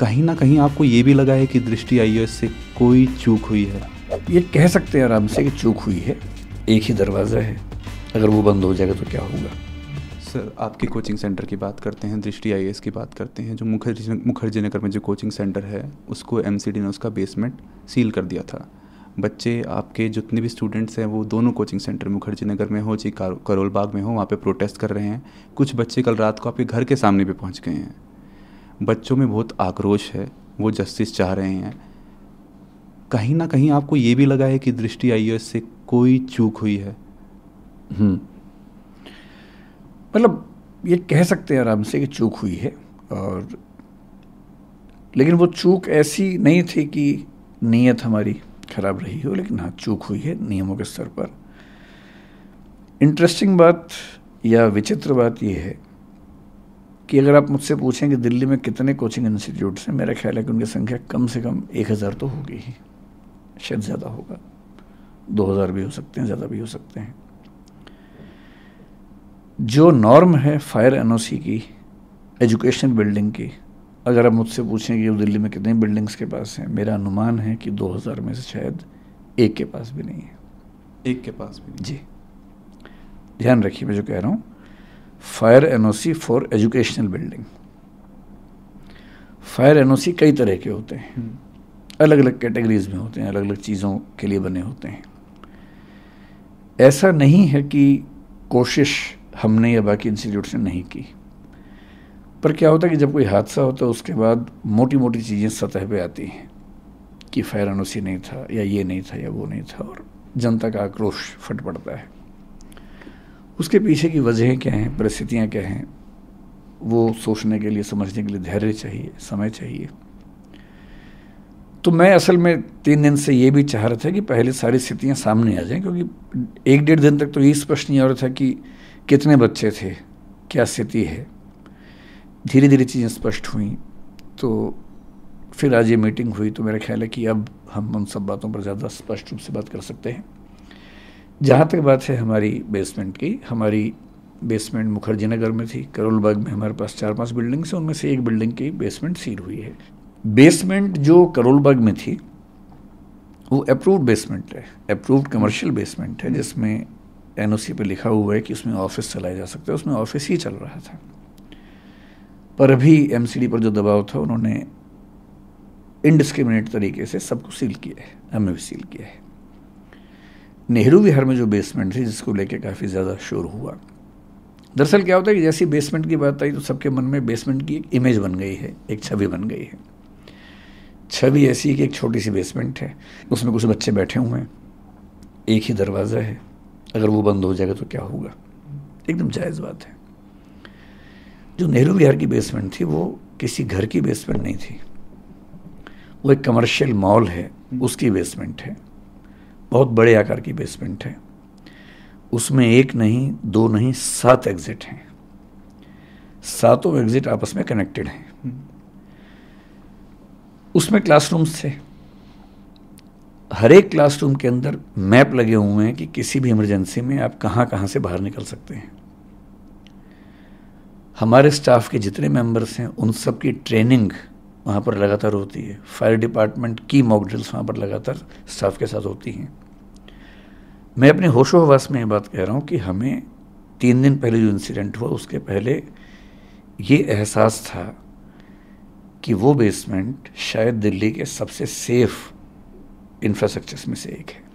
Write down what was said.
कहीं ना कहीं आपको ये भी लगा है कि दृष्टि आई से कोई चूक हुई है ये कह सकते हैं आराम से कि चूक हुई है एक ही दरवाज़ा है अगर वो बंद हो जाएगा तो क्या होगा सर आपके कोचिंग सेंटर की बात करते हैं दृष्टि आई की बात करते हैं जो मुखर्जी मुखर्जी नगर में जो कोचिंग सेंटर है उसको एम ने उसका बेसमेंट सील कर दिया था बच्चे आपके जितने भी स्टूडेंट्स हैं वो दोनों कोचिंग सेंटर मुखर्जी नगर में हो चाहे करोल बाग में हो वहाँ पे प्रोटेस्ट कर रहे हैं कुछ बच्चे कल रात को आपके घर के सामने भी पहुँच गए हैं बच्चों में बहुत आक्रोश है वो जस्टिस चाह रहे हैं कहीं ना कहीं आपको ये भी लगा है कि दृष्टि आई से कोई चूक हुई है हम्म। मतलब ये कह सकते हैं आराम से कि चूक हुई है और लेकिन वो चूक ऐसी नहीं थी कि नीयत हमारी खराब रही हो लेकिन हाँ चूक हुई है नियमों के स्तर पर इंटरेस्टिंग बात या विचित्र बात यह है कि अगर आप मुझसे पूछें कि दिल्ली में कितने कोचिंग इंस्टीट्यूट्स हैं मेरा ख्याल है कि उनकी संख्या कम से कम एक हज़ार तो होगी ही शायद ज़्यादा होगा दो हज़ार भी हो सकते हैं ज़्यादा भी हो सकते हैं जो नॉर्म है फायर एन की एजुकेशन बिल्डिंग की अगर आप मुझसे पूछें कि दिल्ली में कितनी बिल्डिंग्स के पास हैं मेरा अनुमान है कि 2000 में से शायद एक के पास भी नहीं है एक के पास भी नहीं। जी ध्यान रखिए मैं जो कह रहा हूँ fire NOC for educational building fire NOC कई तरह के होते हैं अलग अलग कैटेगरीज में होते हैं अलग अलग चीज़ों के लिए बने होते हैं ऐसा नहीं है कि कोशिश हमने या बाकी इंस्टीट्यूट ने नहीं की पर क्या होता है कि जब कोई हादसा होता है उसके बाद मोटी मोटी चीज़ें सतह पे आती हैं कि फायर एनओसी नहीं था या ये नहीं था या वो नहीं था और जनता का आक्रोश फट पड़ता है उसके पीछे की वजहें क्या हैं परिस्थितियाँ क्या हैं वो सोचने के लिए समझने के लिए धैर्य चाहिए समय चाहिए तो मैं असल में तीन दिन से ये भी चाह रहा था कि पहले सारी स्थितियाँ सामने आ जाएं क्योंकि एक डेढ़ दिन तक तो यही स्पष्ट नहीं हो रहा था कि कितने बच्चे थे क्या स्थिति है धीरे धीरे चीज़ें स्पष्ट हुई तो फिर आज ये मीटिंग हुई तो मेरा ख्याल है कि अब हम उन सब बातों पर ज़्यादा स्पष्ट रूप से बात कर सकते हैं जहाँ तक बात है हमारी बेसमेंट की हमारी बेसमेंट मुखर्जी नगर में थी करोलबाग में हमारे पास चार पांच बिल्डिंग्स हैं उनमें से एक बिल्डिंग की बेसमेंट सील हुई है बेसमेंट जो करोलबाग में थी वो अप्रूव्ड बेसमेंट है अप्रूव्ड कमर्शियल बेसमेंट है जिसमें एन पे लिखा हुआ है कि उसमें ऑफिस चलाया जा सकता है उसमें ऑफिस ही चल रहा था पर अभी एम पर जो दबाव था उन्होंने इनडिस्क्रिमिनेट तरीके से सबको सील किया है हमें भी सील किया है नेहरू विहार में जो बेसमेंट थी जिसको लेके काफ़ी ज़्यादा शोर हुआ दरअसल क्या होता है कि जैसी बेसमेंट की बात आई तो सबके मन में बेसमेंट की एक इमेज बन गई है एक छवि बन गई है छवि ऐसी कि एक छोटी सी बेसमेंट है उसमें कुछ बच्चे बैठे हुए हैं एक ही दरवाज़ा है अगर वो बंद हो जाएगा तो क्या होगा एकदम जायज़ बात है जो नेहरू विहार की बेसमेंट थी वो किसी घर की बेसमेंट नहीं थी वो एक कमर्शियल मॉल है उसकी बेसमेंट है बहुत बड़े आकार की बेसमेंट है उसमें एक नहीं दो नहीं सात एग्जिट हैं सातों एग्जिट आपस में कनेक्टेड हैं उसमें क्लासरूम्स थे हर एक क्लासरूम के अंदर मैप लगे हुए हैं कि किसी भी इमरजेंसी में आप कहाँ कहाँ से बाहर निकल सकते हैं हमारे स्टाफ के जितने मेंबर्स हैं उन सब की ट्रेनिंग वहाँ पर लगातार होती है फायर डिपार्टमेंट की मॉक ड्रिल्स वहाँ पर लगातार स्टाफ के साथ होती हैं मैं अपने होशो हवास में ये बात कह रहा हूँ कि हमें तीन दिन पहले जो इंसिडेंट हुआ उसके पहले ये एहसास था कि वो बेसमेंट शायद दिल्ली के सबसे सेफ इंफ्रास्ट्रक्चर्स में से एक है